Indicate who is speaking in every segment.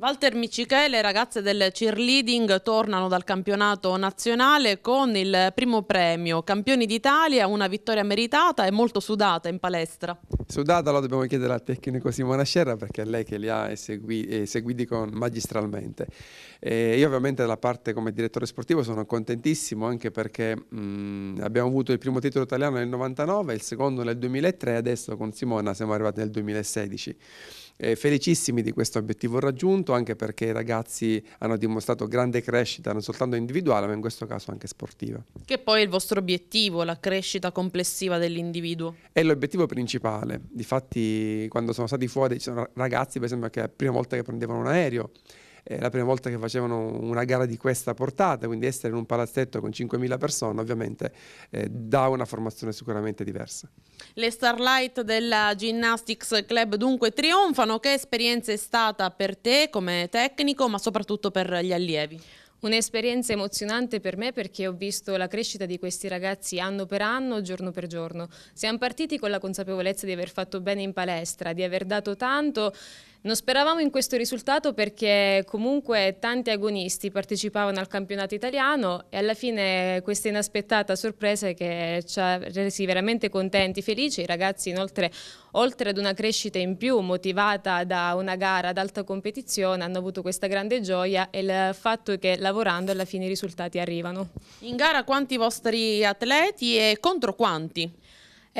Speaker 1: Walter Micichele, ragazze del cheerleading tornano dal campionato nazionale con il primo premio. Campioni d'Italia, una vittoria meritata e molto sudata in palestra.
Speaker 2: Sudata lo dobbiamo chiedere al tecnico Simona Scerra perché è lei che li ha esegui, eseguiti magistralmente. E io ovviamente dalla parte come direttore sportivo sono contentissimo anche perché mh, mm, abbiamo avuto il primo titolo italiano nel 99, il secondo nel 2003 e adesso con Simona siamo arrivati nel 2016. E felicissimi di questo obiettivo raggiunto soprattutto anche perché i ragazzi hanno dimostrato grande crescita non soltanto individuale ma in questo caso anche sportiva.
Speaker 1: Che poi è il vostro obiettivo, la crescita complessiva dell'individuo.
Speaker 2: È l'obiettivo principale, difatti quando sono stati fuori c'erano ragazzi per esempio che è la prima volta che prendevano un aereo è la prima volta che facevano una gara di questa portata, quindi essere in un palazzetto con 5.000 persone ovviamente eh, dà una formazione sicuramente diversa.
Speaker 1: Le Starlight della Gymnastics Club dunque trionfano, che esperienza è stata per te come
Speaker 3: tecnico ma soprattutto per gli allievi? Un'esperienza emozionante per me perché ho visto la crescita di questi ragazzi anno per anno, giorno per giorno. Siamo partiti con la consapevolezza di aver fatto bene in palestra, di aver dato tanto non speravamo in questo risultato perché comunque tanti agonisti partecipavano al campionato italiano e alla fine questa inaspettata sorpresa che ci ha resi veramente contenti, felici. I ragazzi inoltre oltre ad una crescita in più motivata da una gara ad alta competizione hanno avuto questa grande gioia e il fatto che lavorando alla fine i risultati arrivano. In gara quanti vostri atleti e contro quanti?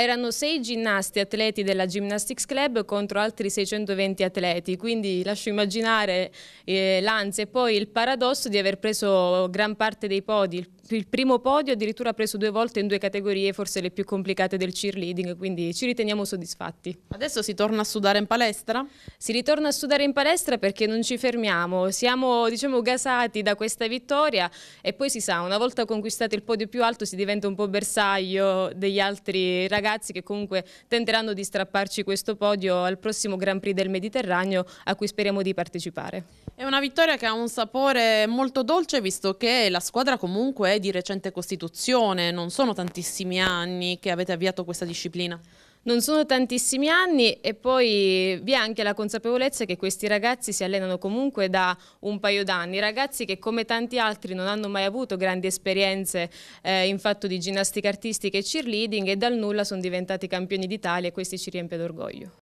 Speaker 3: Erano sei ginnasti atleti della Gymnastics Club contro altri 620 atleti, quindi lascio immaginare eh, l'ansia e poi il paradosso di aver preso gran parte dei podi, il primo podio addirittura preso due volte in due categorie, forse le più complicate del cheerleading, quindi ci riteniamo soddisfatti. Adesso si torna a sudare in palestra? Si ritorna a sudare in palestra perché non ci fermiamo, siamo diciamo gasati da questa vittoria e poi si sa, una volta conquistato il podio più alto si diventa un po' bersaglio degli altri ragazzi che comunque tenteranno di strapparci questo podio al prossimo Grand Prix del Mediterraneo a cui speriamo di partecipare. È una vittoria che ha un sapore
Speaker 1: molto dolce visto che la
Speaker 3: squadra comunque è è di recente costituzione, non sono tantissimi anni che avete avviato questa disciplina. Non sono tantissimi anni e poi vi è anche la consapevolezza che questi ragazzi si allenano comunque da un paio d'anni, ragazzi che come tanti altri non hanno mai avuto grandi esperienze eh, in fatto di ginnastica artistica e cheerleading e dal nulla sono diventati campioni d'Italia e questo ci riempie d'orgoglio.